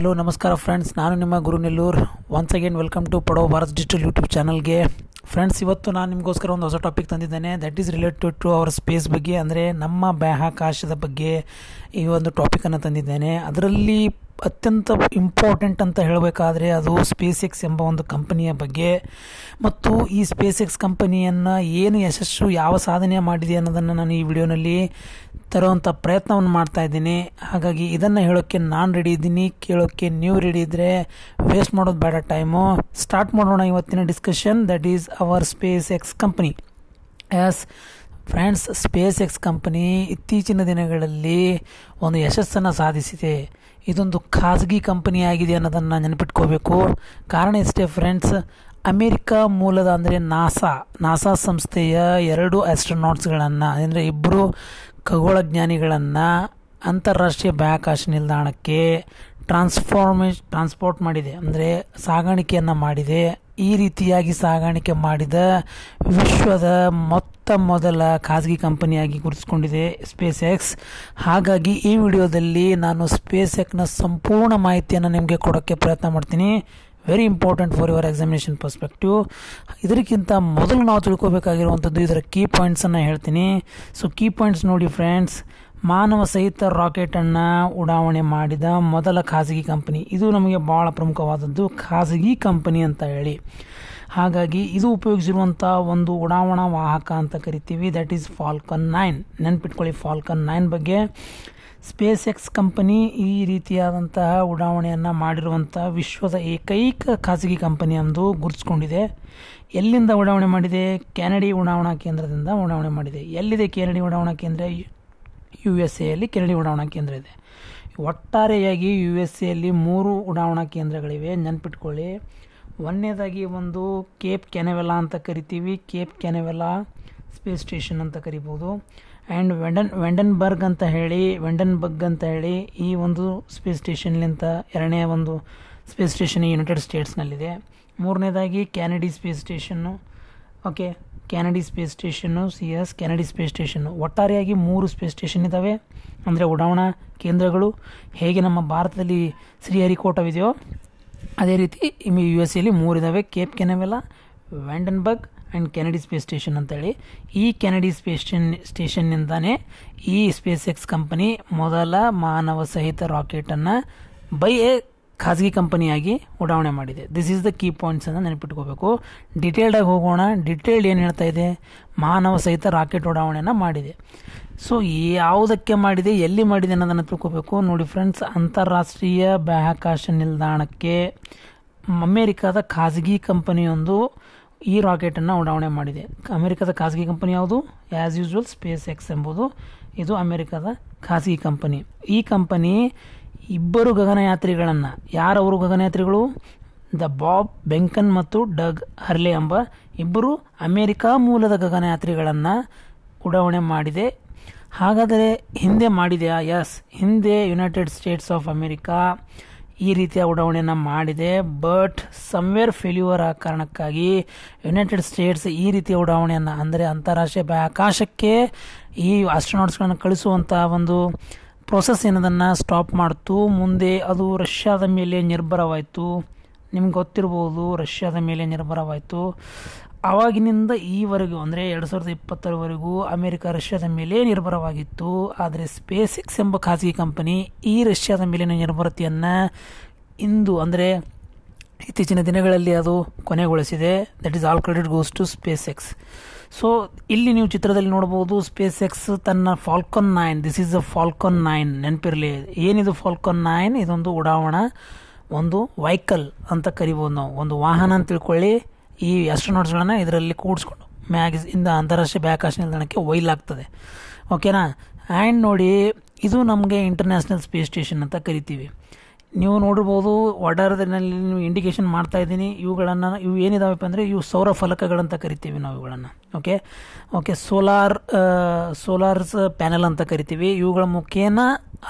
hello ನಮಸ್ಕಾರ friends ನಾನು ನಿಮ್ಮ Guru once again welcome to Padho Bharat digital YouTube ಚಾನಲ್ಗೆ ಫ್ರೆಂಡ್ಸ್ ಇವತ್ತು ನಾನು ನಿಮಗೋಸ್ಕರ ಒಂದು ಹೊಸ ಟಾಪಿಕ್ ತಂದಿದ್ದೇನೆ that is related to our space ಬಗ್ಗೆ ಅಂದರೆ ನಮ್ಮ ಬಾಹ್ಯಾಕಾಶದ ಬಗ್ಗೆ ಈ ಒಂದು ಟಾಪಿಕನ್ನು ತಂದಿದ್ದೇನೆ ಅದರಲ್ಲಿ ಅತ್ಯಂತ ಇಂಪಾರ್ಟೆಂಟ್ ಅಂತ ಹೇಳಬೇಕಾದ್ರೆ ಅದು ಸ್ಪೇಸ್ ಎಕ್ಸ್ ಎಂಬ ಒಂದು ಕಂಪನಿಯ ಬಗ್ಗೆ ಮತ್ತು ಈ ಸ್ಪೇಸ್ ಎಕ್ಸ್ ಕಂಪನಿಯನ್ನು ಏನು ಯಶಸ್ಸು ಯಾವ ಸಾಧನೆ ಮಾಡಿದೆ ಅನ್ನೋದನ್ನು ನಾನು ಈ ವಿಡಿಯೋನಲ್ಲಿ ತರುವಂಥ ಪ್ರಯತ್ನವನ್ನು ಮಾಡ್ತಾ ಇದ್ದೀನಿ ಹಾಗಾಗಿ ಇದನ್ನು ಹೇಳೋಕ್ಕೆ ನಾನು ರೆಡಿ ಇದ್ದೀನಿ ಕೇಳೋಕ್ಕೆ ನೀವು ರೆಡಿ ಇದ್ದರೆ ವೇಸ್ಟ್ ಮಾಡೋದು ಬೇಡ ಟೈಮು ಸ್ಟಾರ್ಟ್ ಮಾಡೋಣ ಇವತ್ತಿನ discussion that is our SpaceX company as friends SpaceX company ಇತ್ತೀಚಿನ ದಿನಗಳಲ್ಲಿ ಒಂದು ಯಶಸ್ಸನ್ನು ಸಾಧಿಸಿದೆ ಇದೊಂದು ಖಾಸಗಿ ಕಂಪನಿಯಾಗಿದೆ ಅನ್ನೋದನ್ನು ನೆನಪಿಟ್ಕೋಬೇಕು ಕಾರಣ ಇಷ್ಟೇ ಫ್ರೆಂಡ್ಸ್ ಅಮೇರಿಕಾ ಮೂಲದ ಅಂದರೆ ನಾಸಾ ನಾಸಾ ಸಂಸ್ಥೆಯ ಎರಡು ಆಸ್ಟ್ರೋನಾಟ್ಸ್ಗಳನ್ನು ಅಂದರೆ ಇಬ್ಬರು ಖಗೋಳಜ್ಞಾನಿಗಳನ್ನು ಅಂತಾರಾಷ್ಟ್ರೀಯ ಬಾಹ್ಯಾಕಾಶ ನಿಲ್ದಾಣಕ್ಕೆ ಟ್ರಾನ್ಸ್ಫಾರ್ಮೇಶ್ ಟ್ರಾನ್ಸ್ಪೋರ್ಟ್ ಮಾಡಿದೆ ಅಂದರೆ ಸಾಗಾಣಿಕೆಯನ್ನು ಮಾಡಿದೆ ಈ ರೀತಿಯಾಗಿ ಸಾಗಾಣಿಕೆ ಮಾಡಿದ ವಿಶ್ವದ ಮೊತ್ತ ಮೊದಲ ಖಾಸಗಿ ಕಂಪನಿಯಾಗಿ ಗುರುತಿಸಿಕೊಂಡಿದೆ ಸ್ಪೇಸ್ ಎಕ್ಸ್ ಹಾಗಾಗಿ ಈ ವಿಡಿಯೋದಲ್ಲಿ ನಾನು ಸ್ಪೇಸ್ ಎಕ್ನ ಸಂಪೂರ್ಣ ಮಾಹಿತಿಯನ್ನು ನಿಮಗೆ ಕೊಡೋಕ್ಕೆ ಪ್ರಯತ್ನ ಮಾಡ್ತೀನಿ very important for your examination perspective ಇದಕ್ಕಿಂತ ಮೊದಲು ನಾವು ತಿಳ್ಕೊಬೇಕಾಗಿರುವಂಥದ್ದು ಇದರ ಕೀ ಪಾಯಿಂಟ್ಸನ್ನು ಹೇಳ್ತೀನಿ ಸೊ ಕೀ ಪಾಯಿಂಟ್ಸ್ ನೋಡಿ ಫ್ರೆಂಡ್ಸ್ ಮಾನವ ಸಹಿತ ರಾಕೆಟನ್ನು ಉಡಾವಣೆ ಮಾಡಿದ ಮೊದಲ ಖಾಸಗಿ ಕಂಪನಿ ಇದು ನಮಗೆ ಭಾಳ ಪ್ರಮುಖವಾದದ್ದು ಖಾಸಗಿ ಕಂಪನಿ ಅಂತ ಹೇಳಿ ಹಾಗಾಗಿ ಇದು ಉಪಯೋಗಿಸಿರುವಂಥ ಒಂದು ಉಡಾವಣಾ ವಾಹಕ ಅಂತ ಕರಿತೀವಿ ದಟ್ ಈಸ್ ಫಾಲ್ಕನ್ ನೈನ್ ನೆನ್ಪಿಟ್ಕೊಳ್ಳಿ ಫಾಲ್ಕನ್ ನೈನ್ ಬಗ್ಗೆ ಸ್ಪೇಸ್ ಎಕ್ಸ್ ಕಂಪನಿ ಈ ರೀತಿಯಾದಂತಹ ಉಡಾವಣೆಯನ್ನು ಮಾಡಿರುವಂಥ ವಿಶ್ವದ ಏಕೈಕ ಖಾಸಗಿ ಕಂಪನಿ ಎಂದು ಗುರುತಿಸ್ಕೊಂಡಿದೆ ಎಲ್ಲಿಂದ ಉಡಾವಣೆ ಮಾಡಿದೆ ಕೆನಡಿ ಉಡಾವಣಾ ಕೇಂದ್ರದಿಂದ ಉಡಾವಣೆ ಮಾಡಿದೆ ಎಲ್ಲಿದೆ ಕೆನಡಿ ಉಡಾವಣಾ ಕೇಂದ್ರ ಯು ಎಸ್ ಎಲ್ಲಿ ಕೆರಡಿ ಉಡಾವಣಾ ಕೇಂದ್ರ ಇದೆ ಒಟ್ಟಾರೆಯಾಗಿ ಯು ಎಸ್ ಎಲ್ಲಿ ಮೂರು ಉಡಾವಣಾ ಕೇಂದ್ರಗಳಿವೆ ನೆನ್ಪಿಟ್ಕೊಳ್ಳಿ ಒಂದನೇದಾಗಿ ಒಂದು ಕೇಪ್ ಕೆನೆವೆಲಾ ಅಂತ ಕರಿತೀವಿ ಕೇಪ್ ಕೆನೆವೆಲಾ ಸ್ಪೇಸ್ ಸ್ಟೇಷನ್ ಅಂತ ಕರಿಬೋದು ಆ್ಯಂಡ್ ವೆಂಡನ್ ವೆಂಡನ್ಬರ್ಗ್ ಅಂತ ಹೇಳಿ ವೆಂಡನ್ಬರ್ಗ್ ಅಂತ ಹೇಳಿ ಈ ಒಂದು ಸ್ಪೇಸ್ ಸ್ಟೇಷನ್ಲಿಂತ ಎರಡನೇ ಒಂದು ಸ್ಪೇಸ್ ಸ್ಟೇಷನ್ ಯುನೈಟೆಡ್ ಸ್ಟೇಟ್ಸ್ನಲ್ಲಿದೆ ಮೂರನೇದಾಗಿ Kennedy space station okay Kennedy space station C S Kennedy space station ಒಟ್ಟಾರೆಯಾಗಿ ಮೂರು ಸ್ಪೇಸ್ ಸ್ಟೇಷನ್ ಇದ್ದಾವೆ ಅಂದರೆ ಉಡಾವಣಾ ಕೇಂದ್ರಗಳು ಹೇಗೆ ನಮ್ಮ ಭಾರತದಲ್ಲಿ ಶ್ರೀಹರಿಕೋಟವಿದೆಯೋ ಅದೇ ರೀತಿ ಯು ಎಸ್ ಎಲ್ಲಿ ಮೂರಿದ್ದಾವೆ Cape Canaveral Vandenberg and Kennedy space station ಅಂತೇಳಿ ಈ ಕೆನಡಿ ಸ್ಪೇಸ್ ಸ್ಟೇಷನ್ನಿಂದಾನೇ ಈ ಸ್ಪೇಸ್ ಎಕ್ಸ್ ಕಂಪನಿ ಮೊದಲ ಮಾನವ ಸಹಿತ ರಾಕೆಟನ್ನು ಬೈ ಎ ಖಾಸಗಿ ಕಂಪನಿಯಾಗಿ ಉಡಾವಣೆ ಮಾಡಿದೆ ದಿಸ್ ಈಸ್ ದ ಕೀ ಪಾಯಿಂಟ್ಸನ್ನು ನೆನಪಿಟ್ಕೋಬೇಕು ಡಿಟೇಲ್ಡಾಗಿ ಹೋಗೋಣ ಡಿಟೇಲ್ಡ್ ಏನು ಹೇಳ್ತಾ ಇದೆ ಮಾನವ ಸಹಿತ ರಾಕೆಟ್ ಉಡಾವಣೆಯನ್ನು ಮಾಡಿದೆ ಸೊ ಯಾವುದಕ್ಕೆ ಮಾಡಿದೆ ಎಲ್ಲಿ ಮಾಡಿದೆ ಅನ್ನೋದನ್ನು ತಿಳ್ಕೋಬೇಕು ನೋಡಿ ಫ್ರೆಂಡ್ಸ್ ಅಂತಾರಾಷ್ಟ್ರೀಯ ಬಾಹ್ಯಾಕಾಶ ನಿಲ್ದಾಣಕ್ಕೆ ಅಮೇರಿಕಾದ ಖಾಸಗಿ ಕಂಪನಿಯೊಂದು ಈ ರಾಕೆಟನ್ನು ಉಡಾವಣೆ ಮಾಡಿದೆ ಅಮೆರಿಕದ ಖಾಸಗಿ ಕಂಪನಿ ಯಾವುದು ಆ್ಯಸ್ ಯೂಸ್ವಲ್ ಸ್ಪೇಸ್ ಎಕ್ಸ್ ಎಂಬುದು ಇದು ಅಮೆರಿಕದ ಖಾಸಗಿ ಕಂಪನಿ ಈ ಕಂಪನಿ ಇಬ್ಬರು ಗಗನಯಾತ್ರಿಗಳನ್ನು ಯಾರವರು ಗಗನಯಾತ್ರಿಗಳು ದ ಬಾಬ್ ಬೆಂಕನ್ ಮತ್ತು ಡಗ್ ಹರ್ಲೆ ಎಂಬ ಇಬ್ಬರು ಅಮೆರಿಕಾ ಮೂಲದ ಗಗನಯಾತ್ರಿಗಳನ್ನು ಉಡಾವಣೆ ಮಾಡಿದೆ ಹಾಗಾದರೆ ಹಿಂದೆ ಮಾಡಿದೆಯಾ ಯಸ್ ಹಿಂದೆ ಯುನೈಟೆಡ್ ಸ್ಟೇಟ್ಸ್ ಆಫ್ ಅಮೆರಿಕಾ ಈ ರೀತಿಯ ಉಡಾವಣೆಯನ್ನು ಮಾಡಿದೆ ಬಟ್ ಸಮ್ವೇರ್ ಫೇಲ್ಯೂರ್ ಆ ಕಾರಣಕ್ಕಾಗಿ ಯುನೈಟೆಡ್ ಸ್ಟೇಟ್ಸ್ ಈ ರೀತಿಯ ಉಡಾವಣೆಯನ್ನು ಅಂದರೆ ಅಂತಾರಾಷ್ಟ್ರೀಯ ಬಾಹ್ಯಾಕಾಶಕ್ಕೆ ಈ ಆಸ್ಟ್ರೋನಾಟ್ಸ್ಗಳನ್ನು ಕಳಿಸುವಂಥ ಒಂದು ಪ್ರೊಸೆಸ್ ಏನದನ್ನು ಸ್ಟಾಪ್ ಮಾಡ್ತು ಮುಂದೆ ಅದು ರಷ್ಯಾದ ಮೇಲೆ ನಿರ್ಭರವಾಯಿತು ನಿಮ್ಗೆ ಗೊತ್ತಿರ್ಬೋದು ರಷ್ಯಾದ ಮೇಲೆ ನಿರ್ಭರವಾಯಿತು ಆವಾಗಿನಿಂದ ಈವರೆಗೂ ಅಂದರೆ ಎರಡು ಸಾವಿರದ ಇಪ್ಪತ್ತರವರೆಗೂ ಅಮೆರಿಕ ರಷ್ಯಾದ ಮೇಲೆ ನಿರ್ಭರವಾಗಿತ್ತು ಆದರೆ ಸ್ಪೇಸ್ ಎಕ್ಸ್ ಎಂಬ ಖಾಸಗಿ ಕಂಪನಿ ಈ ರಷ್ಯಾದ ಮೇಲಿನ ನಿರ್ಭರತೆಯನ್ನು ಇಂದು ಅಂದರೆ ಇತ್ತೀಚಿನ ದಿನಗಳಲ್ಲಿ ಅದು ಕೊನೆಗೊಳಿಸಿದೆ that is all credit goes to SpaceX so ಇಲ್ಲಿ ನೀವು ಚಿತ್ರದಲ್ಲಿ ನೋಡ್ಬೋದು ಸ್ಪೇಸ್ ಎಕ್ಸ್ ತನ್ನ Falcon nine this is a Falcon nine ನೆನಪಿರಲಿ ಏನಿದು ಫಾಲ್ಕನ್ ನೈನ್ ಇದೊಂದು ಉಡಾವಣಾ ಒಂದು ವೈಕಲ್ ಅಂತ ಕರಿಬೋದು ನಾವು ಒಂದು ವಾಹನ ಅಂತ ತಿಳ್ಕೊಳ್ಳಿ ಈ ಆಸ್ಟ್ರೋನಾಟ್ಸ್ಗಳನ್ನ ಇದರಲ್ಲಿ ಕೂಡಿಸ್ಕೊಂಡು ಮ್ಯಾಗಿಸ್ ಇಂದ ಅಂತಾರಾಷ್ಟ್ರೀಯ ಬಾಹ್ಯಾಕಾಶ ನಿಲ್ದಾಣಕ್ಕೆ ಒಯ್ಲಾಗ್ತದೆ ಓಕೆನಾ ಆ್ಯಂಡ್ ನೋಡಿ ಇದು ನಮಗೆ ಇಂಟರ್ನ್ಯಾಷನಲ್ ಸ್ಪೇಸ್ ಸ್ಟೇಷನ್ ಅಂತ ಕರಿತೀವಿ ನೀವು ನೋಡಿರ್ಬೋದು ಒಡಾರದಲ್ಲಿ ನೀವು ಇಂಡಿಕೇಶನ್ ಮಾಡ್ತಾ ಇದ್ದೀನಿ ಇವುಗಳನ್ನು ಇವು ಏನಿದಾವಪ್ಪ ಅಂದರೆ ಇವು ಸೌರ ಫಲಕಗಳಂತ ಕರಿತೀವಿ ನಾವು ಇವುಗಳನ್ನು okay okay solar solars panel ಅಂತ ಕರಿತೀವಿ ಇವುಗಳ ಮುಖೇನ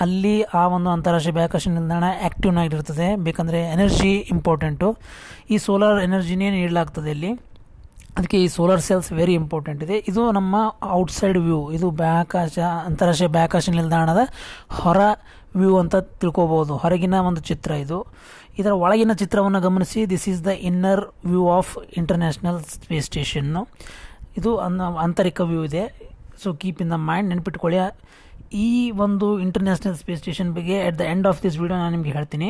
ಅಲ್ಲಿ ಆ ಒಂದು ಅಂತಾರಾಷ್ಟ್ರೀಯ ಬಾಹ್ಯಾಕಾಶ ನಿಲ್ದಾಣ ಆ್ಯಕ್ಟಿವ್ನಾಗಿರ್ತದೆ ಬೇಕಂದರೆ ಎನರ್ಜಿ ಇಂಪಾರ್ಟೆಂಟು ಈ ಸೋಲಾರ್ ಎನರ್ಜಿನೇ ನೀಡಲಾಗ್ತದೆ ಇಲ್ಲಿ ಅದಕ್ಕೆ ಈ ಸೋಲಾರ್ ಸೆಲ್ಸ್ ವೆರಿ ಇಂಪಾರ್ಟೆಂಟ್ ಇದೆ ಇದು ನಮ್ಮ ಔಟ್ಸೈಡ್ ವ್ಯೂ ಇದು ಬಾಹ್ಯಾಕಾಶ ಅಂತಾರಾಷ್ಟ್ರೀಯ ಬಾಹ್ಯಾಕಾಶ ನಿಲ್ದಾಣದ ಹೊರ ವ್ಯೂ ಅಂತ ತಿಳ್ಕೊಬೋದು ಹೊರಗಿನ ಒಂದು ಚಿತ್ರ ಇದು ಇದರ ಒಳಗಿನ ಚಿತ್ರವನ್ನು ಗಮನಿಸಿ this is the inner view of international space station ಇದು ಅನ್ನ ಆಂತರಿಕ ವ್ಯೂ ಇದೆ so keep in the mind ನೆನಪಿಟ್ಕೊಳ್ಳಿ ಈ ಒಂದು ಇಂಟರ್ನ್ಯಾಷನಲ್ ಸ್ಪೇಸ್ ಸ್ಟೇಷನ್ ಬಗ್ಗೆ at the end of this video ನಾನು ನಿಮಗೆ ಹೇಳ್ತೀನಿ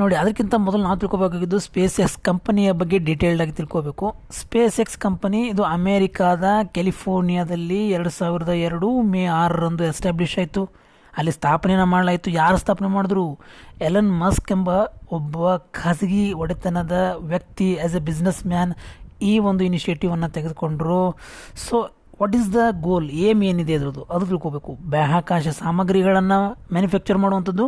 ನೋಡಿ ಅದಕ್ಕಿಂತ ಮೊದಲು ನಾವು ತಿಳ್ಕೊಬೇಕಾಗಿದ್ದು ಸ್ಪೇಸ್ ಎಕ್ಸ್ ಕಂಪನಿಯ ಬಗ್ಗೆ ಡೀಟೇಲ್ಡ್ ಆಗಿ ತಿಳ್ಕೋಬೇಕು ಸ್ಪೇಸ್ ಎಕ್ಸ್ ಕಂಪನಿ ಇದು ಅಮೇರಿಕಾದ ಕ್ಯಾಲಿಫೋರ್ನಿಯಾದಲ್ಲಿ ಎರಡು ಸಾವಿರದ ಎರಡು ಮೇ ಆರರಂದು ಎಸ್ಟಾಬ್ಲಿಷ್ ಆಯಿತು ಅಲ್ಲಿ ಸ್ಥಾಪನೆಯನ್ನು ಮಾಡಲಾಯಿತು ಯಾರು ಸ್ಥಾಪನೆ ಮಾಡಿದ್ರು ಎಲನ್ ಮಸ್ಕ್ ಎಂಬ ಒಬ್ಬ ಖಾಸಗಿ ಒಡೆತನದ ವ್ಯಕ್ತಿ ಆ್ಯಸ್ ಎ ಬಿಸ್ನೆಸ್ ಮ್ಯಾನ್ ಈ ಒಂದು ಇನಿಷಿಯೇಟಿವನ್ನು ತೆಗೆದುಕೊಂಡ್ರು so what is the goal aim ಏನಿದೆ ಅದರದ್ದು ಅದು ತಿಳ್ಕೋಬೇಕು ಬಾಹ್ಯಾಕಾಶ ಸಾಮಗ್ರಿಗಳನ್ನು ಮ್ಯಾನುಫ್ಯಾಕ್ಚರ್ ಮಾಡುವಂಥದ್ದು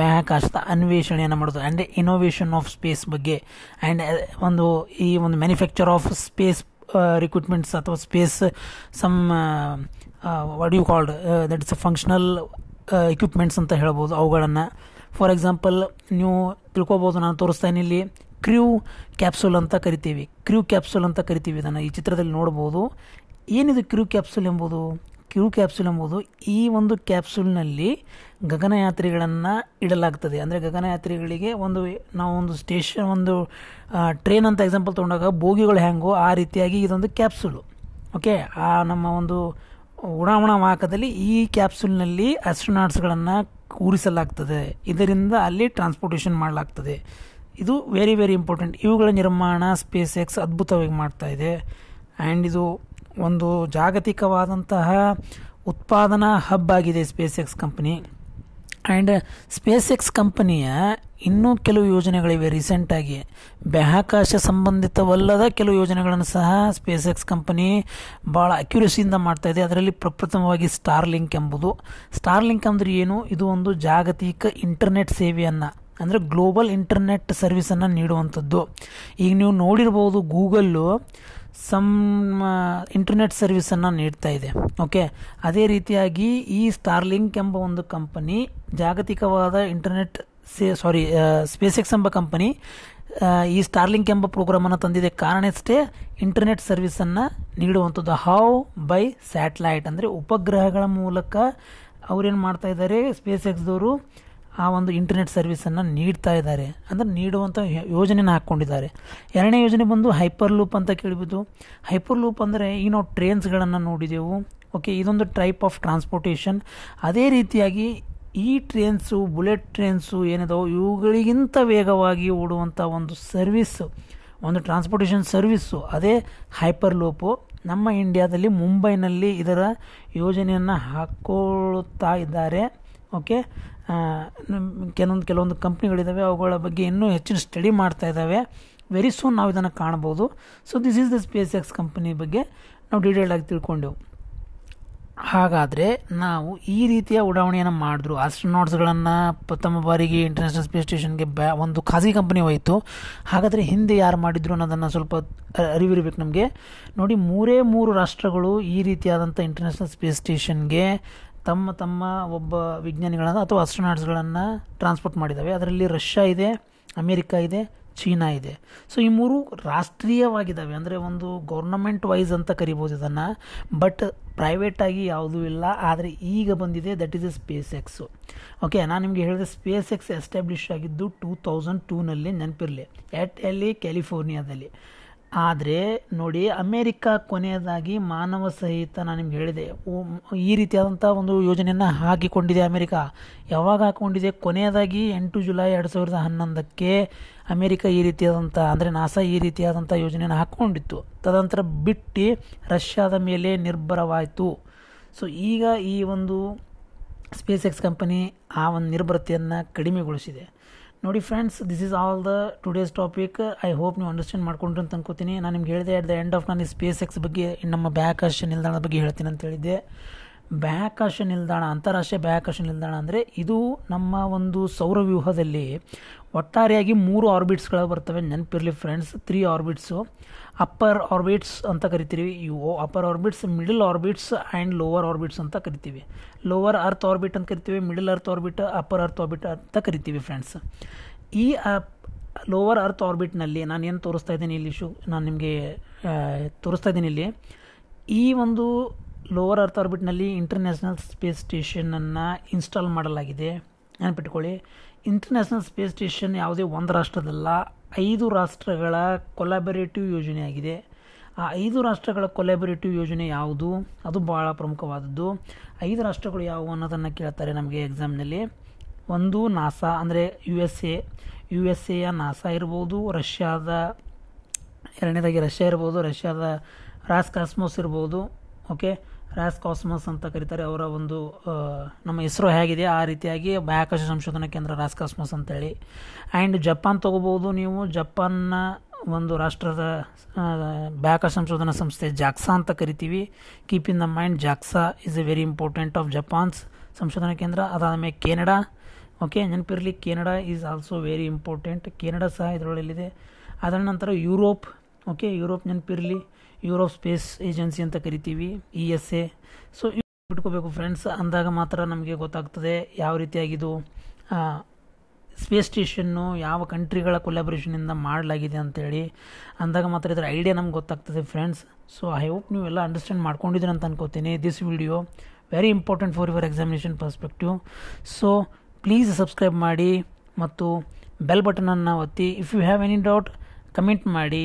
ಬಾಹ್ಯಾಕಾಶದ ಅನ್ವೇಷಣೆಯನ್ನು ಮಾಡೋದು ಆ್ಯಂಡ್ ಇನೋವೇಷನ್ ಆಫ್ ಸ್ಪೇಸ್ ಬಗ್ಗೆ ಆ್ಯಂಡ್ uh, ಒಂದು ಈ ಒಂದು ಮ್ಯಾನುಫ್ಯಾಕ್ಚರ್ ಆಫ್ ಸ್ಪೇಸ್ ರಿಕ್ವಿಟ್ಮೆಂಟ್ಸ್ ಅಥವಾ space some what you called that is a functional equipments ಅಂತ ಹೇಳ್ಬೋದು ಅವುಗಳನ್ನು ಫಾರ್ ಎಕ್ಸಾಂಪಲ್ ನೀವು ತಿಳ್ಕೊಬೋದು ನಾನು ತೋರಿಸ್ತೇನೆ ಇಲ್ಲಿ ಕ್ರ್ಯೂ ಕ್ಯಾಪ್ಸೂಲ್ ಅಂತ ಕರಿತೀವಿ ಕ್ರ್ಯೂ ಕ್ಯಾಪ್ಸೂಲ್ ಅಂತ ಕರಿತೀವಿ ಇದನ್ನು ಈ ಚಿತ್ರದಲ್ಲಿ ನೋಡ್ಬೋದು ಏನಿದು ಕ್ರ್ಯೂ ಕ್ಯಾಪ್ಸೂಲ್ ಎಂಬುದು ಕ್ಯೂ ಕ್ಯಾಪ್ಸೂಲ್ ಎಂಬುದು ಈ ಒಂದು ಕ್ಯಾಪ್ಸೂಲ್ನಲ್ಲಿ ಗಗನಯಾತ್ರಿಗಳನ್ನು ಇಡಲಾಗ್ತದೆ ಅಂದರೆ ಗಗನಯಾತ್ರಿಗಳಿಗೆ ಒಂದು ನಾವು ಒಂದು ಸ್ಟೇಷನ್ ಒಂದು ಟ್ರೈನ್ ಅಂತ ಎಕ್ಸಾಂಪಲ್ ತೊಗೊಂಡಾಗ ಬೋಗಿಗಳು ಹ್ಯಾಂಗೋ ಆ ರೀತಿಯಾಗಿ ಇದೊಂದು ಕ್ಯಾಪ್ಸೂಲು ಓಕೆ ಆ ನಮ್ಮ ಒಂದು ಉಡಾವಣಾ ವಾಹಕದಲ್ಲಿ ಈ ಕ್ಯಾಪ್ಸೂಲ್ನಲ್ಲಿ ಅಸ್ಟ್ರೋನಾಟ್ಸ್ಗಳನ್ನು ಕೂರಿಸಲಾಗ್ತದೆ ಇದರಿಂದ ಅಲ್ಲಿ ಟ್ರಾನ್ಸ್ಪೋರ್ಟೇಷನ್ ಮಾಡಲಾಗ್ತದೆ ಇದು ವೆರಿ ವೆರಿ ಇಂಪಾರ್ಟೆಂಟ್ ಇವುಗಳ ನಿರ್ಮಾಣ ಸ್ಪೇಸ್ ಎಕ್ಸ್ ಅದ್ಭುತವಾಗಿ ಮಾಡ್ತಾ ಇದೆ ಆ್ಯಂಡ್ ಇದು ಒಂದು ಜಾಗತಿಕವಾದಂತಹ ಉತ್ಪಾದನಾ ಹಬ್ ಆಗಿದೆ SpaceX company and SpaceX ಕಂಪನಿಯ ಇನ್ನೂ ಕೆಲವು ಯೋಜನೆಗಳಿವೆ ರೀಸೆಂಟಾಗಿ ಬಾಹ್ಯಾಕಾಶ ಸಂಬಂಧಿತವಲ್ಲದ ಕೆಲವು ಯೋಜನೆಗಳನ್ನು ಸಹ ಸ್ಪೇಸ್ ಎಕ್ಸ್ ಕಂಪನಿ ಭಾಳ ಅಕ್ಯುರಸಿಯಿಂದ ಮಾಡ್ತಾಯಿದೆ ಅದರಲ್ಲಿ ಪ್ರಪ್ರಥಮವಾಗಿ ಸ್ಟಾರ್ಲಿಂಕ್ ಎಂಬುದು ಸ್ಟಾರ್ಲಿಂಕ್ ಲಿಂಕ್ ಅಂದರೆ ಏನು ಇದು ಒಂದು ಜಾಗತಿಕ ಇಂಟರ್ನೆಟ್ ಸೇವೆಯನ್ನು ಅಂದರೆ ಗ್ಲೋಬಲ್ ಇಂಟರ್ನೆಟ್ ಸರ್ವಿಸನ್ನು ನೀಡುವಂಥದ್ದು ಈಗ ನೀವು ನೋಡಿರ್ಬೋದು ಗೂಗಲ್ಲು ಸಮ್ ಇಂಟರ್ನೆಟ್ ಸರ್ವಿಸನ್ನು ನೀಡ್ತಾ ಇದೆ ಓಕೆ ಅದೇ ರೀತಿಯಾಗಿ ಈ ಸ್ಟಾರ್ಲಿಂಕ್ ಎಂಬ ಒಂದು ಕಂಪನಿ ಜಾಗತಿಕವಾದ ಇಂಟರ್ನೆಟ್ ಸೇ ಸಾರಿ ಸ್ಪೇಸೆಕ್ಸ್ ಎಂಬ ಕಂಪನಿ ಈ ಸ್ಟಾರ್ಲಿಂಕ್ ಎಂಬ ಪ್ರೋಗ್ರಾಮನ್ನು ತಂದಿದೆ ಕಾರಣಷ್ಟೇ ಇಂಟರ್ನೆಟ್ ಸರ್ವಿಸನ್ನು ನೀಡುವಂಥದ್ದು ಹೌ ಬೈ ಸ್ಯಾಟಲೈಟ್ ಅಂದರೆ ಉಪಗ್ರಹಗಳ ಮೂಲಕ ಅವ್ರೇನು ಮಾಡ್ತಾ ಇದ್ದಾರೆ ಸ್ಪೇಸ್ ಎಕ್ಸ್ದವರು ಆ ಒಂದು ಇಂಟರ್ನೆಟ್ ಸರ್ವಿಸನ್ನು ನೀಡ್ತಾ ಇದ್ದಾರೆ ಅಂದರೆ ನೀಡುವಂಥ ಯೋಜನೆನ ಹಾಕ್ಕೊಂಡಿದ್ದಾರೆ ಎರಡನೇ ಯೋಜನೆ ಬಂದು ಹೈಪರ್ ಲೂಪ್ ಅಂತ ಕೇಳಿಬಿಟ್ಟು ಹೈಪರ್ ಲೂಪ್ ಅಂದರೆ ಈ ನಾವು ಟ್ರೈನ್ಸ್ಗಳನ್ನು ನೋಡಿದೆವು ಓಕೆ ಇದೊಂದು ಟೈಪ್ ಆಫ್ ಟ್ರಾನ್ಸ್ಪೋರ್ಟೇಷನ್ ಅದೇ ರೀತಿಯಾಗಿ ಈ ಟ್ರೇನ್ಸು ಬುಲೆಟ್ ಟ್ರೇನ್ಸು ಏನಿದಾವೆ ಇವುಗಳಿಗಿಂತ ವೇಗವಾಗಿ ಓಡುವಂಥ ಒಂದು ಸರ್ವಿಸ್ಸು ಒಂದು ಟ್ರಾನ್ಸ್ಪೋರ್ಟೇಷನ್ ಸರ್ವಿಸ್ಸು ಅದೇ ಹೈಪರ್ ಲೋಪು ನಮ್ಮ ಇಂಡಿಯಾದಲ್ಲಿ ಮುಂಬೈನಲ್ಲಿ ಇದರ ಯೋಜನೆಯನ್ನು ಹಾಕ್ಕೊಳ್ತಾ ಇದ್ದಾರೆ ಓಕೆ ಕೆಲವೊಂದು ಕೆಲವೊಂದು ಕಂಪ್ನಿಗಳಿದ್ದಾವೆ ಅವುಗಳ ಬಗ್ಗೆ ಇನ್ನೂ ಹೆಚ್ಚಿನ ಸ್ಟಡಿ ಮಾಡ್ತಾ ಇದ್ದಾವೆ ವೆರಿ ಸೂನ್ ನಾವು ಇದನ್ನು ಕಾಣ್ಬೋದು so this is the SpaceX company ಬಗ್ಗೆ ನಾವು ಡೀಟೇಲ್ಡ್ ಆಗಿ ತಿಳ್ಕೊಂಡೆವು ಹಾಗಾದರೆ ನಾವು ಈ ರೀತಿಯ ಉಡಾವಣೆಯನ್ನು ಮಾಡಿದ್ರು ಆಸ್ಟ್ರೋನಾಟ್ಸ್ಗಳನ್ನು ಪ್ರಥಮ ಬಾರಿಗೆ ಇಂಟರ್ನ್ಯಾಷನಲ್ ಸ್ಪೇಸ್ ಸ್ಟೇಷನ್ಗೆ ಬ್ಯಾ ಒಂದು ಖಾಸಗಿ ಕಂಪನಿ ಹೋಯಿತು ಹಾಗಾದರೆ ಹಿಂದೆ ಯಾರು ಮಾಡಿದ್ರು ಅನ್ನೋದನ್ನು ಸ್ವಲ್ಪ ಅರಿವಿರಬೇಕು ನಮಗೆ ನೋಡಿ ಮೂರೇ ಮೂರು ರಾಷ್ಟ್ರಗಳು ಈ ರೀತಿಯಾದಂಥ ಇಂಟರ್ನ್ಯಾಷನಲ್ ಸ್ಪೇಸ್ ಸ್ಟೇಷನ್ಗೆ ತಮ್ಮ ತಮ್ಮ ಒಬ್ಬ ವಿಜ್ಞಾನಿಗಳನ್ನು ಅಥವಾ ಆಸ್ಟ್ರೋನಾಟ್ಸ್ಗಳನ್ನು ಟ್ರಾನ್ಸ್ಪೋರ್ಟ್ ಮಾಡಿದ್ದಾವೆ ಅದರಲ್ಲಿ ರಷ್ಯಾ ಇದೆ ಅಮೇರಿಕಾ ಇದೆ ಚೀನಾ ಇದೆ ಸೊ ಈ ಮೂರು ರಾಷ್ಟ್ರೀಯವಾಗಿದ್ದಾವೆ ಅಂದರೆ ಒಂದು ಗೌರ್ನಮೆಂಟ್ ವೈಸ್ ಅಂತ ಕರಿಬೋದು ಇದನ್ನು ಬಟ್ ಪ್ರೈವೇಟಾಗಿ ಯಾವುದೂ ಇಲ್ಲ ಆದರೆ ಈಗ ಬಂದಿದೆ that is a SpaceX okay ನಾನು ನಿಮಗೆ ಹೇಳಿದೆ ಸ್ಪೇಸ್ ಎಕ್ಸ್ ಎಸ್ಟಾಬ್ಲಿಷ್ ಆಗಿದ್ದು ಟೂ ತೌಸಂಡ್ ಟೂನಲ್ಲಿ ನೆನಪಿರಲಿ ಎಟ್ ಎಲ್ಲಿ ಕ್ಯಾಲಿಫೋರ್ನಿಯಾದಲ್ಲಿ ಆದರೆ ನೋಡಿ ಅಮೇರಿಕಾ ಕೊನೆಯದಾಗಿ ಮಾನವ ಸಹಿತ ನಾನು ನಿಮ್ಗೆ ಹೇಳಿದೆ ಈ ರೀತಿಯಾದಂಥ ಒಂದು ಯೋಜನೆಯನ್ನು ಹಾಕಿಕೊಂಡಿದೆ ಅಮೇರಿಕಾ ಯಾವಾಗ ಹಾಕ್ಕೊಂಡಿದೆ ಕೊನೆಯದಾಗಿ ಎಂಟು ಜುಲೈ ಎರಡು ಸಾವಿರದ ಹನ್ನೊಂದಕ್ಕೆ ಅಮೇರಿಕ ಈ ರೀತಿಯಾದಂಥ ಅಂದರೆ ನಾಸಾ ಈ ರೀತಿಯಾದಂಥ ಯೋಜನೆಯನ್ನು ಹಾಕ್ಕೊಂಡಿತ್ತು ತದನಂತರ ಬಿಟ್ಟು ರಷ್ಯಾದ ಮೇಲೆ ನಿರ್ಭರವಾಯಿತು ಸೊ ಈಗ ಈ ಒಂದು ಸ್ಪೇಸ್ ಎಕ್ಸ್ ಕಂಪನಿ ಆ ಒಂದು ನಿರ್ಭರತೆಯನ್ನು ಕಡಿಮೆಗೊಳಿಸಿದೆ ನೋಡಿ friends this is all the today's topic I hope ನೀವು ಅಂಡರ್ಸ್ಟ್ಯಾಂಡ್ ಮಾಡ್ಕೊಂಡ್ರಿ ಅಂತ ಅನ್ಕೋತೀನಿ ನಾನು ನಿಮ್ಗೆ ಹೇಳಿದೆ ಅಟ್ ದ ಎಂಡ್ ಆಫ್ ನಾನು ಸ್ಪೇಸ್ ಎಕ್ಸ್ ಬಗ್ಗೆ ನಮ್ಮ ಬ್ಯಾಕ್ ಅಷ್ಟ ನಿಲ್ದಾಣದ ಬಗ್ಗೆ ಹೇಳ್ತೀನಿ ಅಂತ ಹೇಳಿದ್ದೆ ಬಾಹ್ಯಾಕಾಶ ನಿಲ್ದಾಣ ಅಂತಾರಾಷ್ಟ್ರೀಯ ಬಾಹ್ಯಾಕಾಶ ನಿಲ್ದಾಣ ಅಂದರೆ ಇದು ನಮ್ಮ ಒಂದು ಸೌರವ್ಯೂಹದಲ್ಲಿ ಒಟ್ಟಾರೆಯಾಗಿ ಮೂರು ಆರ್ಬಿಟ್ಸ್ಗಳು ಬರ್ತವೆ ನೆನಪಿರಲಿ friends three orbits upper orbits ಅಂತ ಕರಿತೀವಿ ಇವು upper orbits middle orbits and lower orbits ಅಂತ ಕರಿತೀವಿ ಲೋವರ್ ಅರ್ತ್ ಆರ್ಬಿಟ್ ಅಂತ ಕರಿತೀವಿ middle earth orbit upper earth orbit ಅಂತ ಕರಿತೀವಿ ಫ್ರೆಂಡ್ಸ್ ಈ ಲೋವರ್ ಅರ್ತ್ ಆರ್ಬಿಟ್ನಲ್ಲಿ ನಾನು ಏನು ತೋರಿಸ್ತಾ ಇದ್ದೀನಿ ಇಲ್ಲಿ ಶು ನಾನು ನಿಮಗೆ ತೋರಿಸ್ತಾ ಇದ್ದೀನಿ ಇಲ್ಲಿ ಈ ಒಂದು ಲೋವರ್ ಅರ್ತ್ ಆರ್ಬಿಟ್ನಲ್ಲಿ ಇಂಟರ್ನ್ಯಾಷನಲ್ ಸ್ಪೇಸ್ ಸ್ಟೇಷನನ್ನು ಇನ್ಸ್ಟಾಲ್ ಮಾಡಲಾಗಿದೆ ನೆನಪಿಟ್ಕೊಳ್ಳಿ ಇಂಟರ್ನ್ಯಾಷನಲ್ ಸ್ಪೇಸ್ ಸ್ಟೇಷನ್ ಯಾವುದೇ ಒಂದು ರಾಷ್ಟ್ರದಲ್ಲ ಐದು ರಾಷ್ಟ್ರಗಳ ಕೊಲಾಬರೇಟಿವ್ ಯೋಜನೆಯಾಗಿದೆ ಆ ಐದು ರಾಷ್ಟ್ರಗಳ ಕೊಲಾಬರೇಟಿವ್ ಯೋಜನೆ ಯಾವುದು ಅದು ಭಾಳ ಪ್ರಮುಖವಾದದ್ದು ಐದು ರಾಷ್ಟ್ರಗಳು ಯಾವುವು ಅನ್ನೋದನ್ನು ಕೇಳ್ತಾರೆ ನಮಗೆ ಎಕ್ಸಾಮ್ನಲ್ಲಿ ಒಂದು ನಾಸಾ ಅಂದರೆ U S A U S ಎಯ ನಾಸಾ ಇರ್ಬೋದು ರಷ್ಯಾದ ಎರಡನೇದಾಗಿ ರಷ್ಯಾ ಇರ್ಬೋದು ರಷ್ಯಾದ ರಾಸ್ ಕಾಸ್ಮೋಸ್ ಇರ್ಬೋದು ಓಕೆ ರ್ಯಾಸ್ ಕಾಸ್ಮಸ್ ಅಂತ ಕರೀತಾರೆ ಅವರ ಒಂದು ನಮ್ಮ ಇಸ್ರೋ ಹೇಗಿದೆ ಆ ರೀತಿಯಾಗಿ ಬಾಹ್ಯಾಕಾಶ ಸಂಶೋಧನಾ ಕೇಂದ್ರ ರ್ಯಾಸ್ ಕಾಸ್ಮಸ್ ಅಂತೇಳಿ ಆ್ಯಂಡ್ ಜಪಾನ್ ತೊಗೋಬೋದು ನೀವು ಜಪಾನ್ನ ಒಂದು ರಾಷ್ಟ್ರದ ಬಾಹ್ಯಾಕಾಶ ಸಂಶೋಧನಾ ಸಂಸ್ಥೆ ಜಾಕ್ಸಾ ಅಂತ ಕರಿತೀವಿ keep in the mind JAXA is a very important of Japan's ಸಂಶೋಧನಾ ಕೇಂದ್ರ ಅದಾದಮೇಲೆ ಕೆನಡಾ ಓಕೆ ನೆನಪಿರಲಿ Canada is also very important Canada ಸಹ ಇದರೊಳಲ್ಲಿದೆ ಅದರ ನಂತರ ಯುರೋಪ್ ಓಕೆ ಯುರೋಪ್ ನೆನಪಿರಲಿ ಯುರೋಪ್ ಸ್ಪೇಸ್ ಏಜೆನ್ಸಿ ಅಂತ ಕರಿತೀವಿ e E S A so ಬಿಟ್ಕೋಬೇಕು ಫ್ರೆಂಡ್ಸ್ ಅಂದಾಗ ಮಾತ್ರ ನಮಗೆ ಗೊತ್ತಾಗ್ತದೆ ಯಾವ ರೀತಿಯಾಗಿದು ಸ್ಪೇಸ್ ಸ್ಟೇಷನ್ನು ಯಾವ ಕಂಟ್ರಿಗಳ ಕೊಲ್ಯಾಬ್ರೇಷನಿಂದ ಮಾಡಲಾಗಿದೆ ಅಂತೇಳಿ ಅಂದಾಗ ಮಾತ್ರ ಇದರ ಐಡಿಯಾ ನಮ್ಗೆ ಗೊತ್ತಾಗ್ತದೆ ಫ್ರೆಂಡ್ಸ್ ಸೊ ಐ ಹೋಪ್ ನೀವೆಲ್ಲ ಅಂಡರ್ಸ್ಟ್ಯಾಂಡ್ ಮಾಡ್ಕೊಂಡಿದ್ದೀರ ಅಂತ ಅನ್ಕೋತೀನಿ this video very important for your examination perspective so please subscribe ಮಾಡಿ ಮತ್ತು ಬೆಲ್ ಬಟನನ್ನು ಒತ್ತಿ if you have any doubt comment ಮಾಡಿ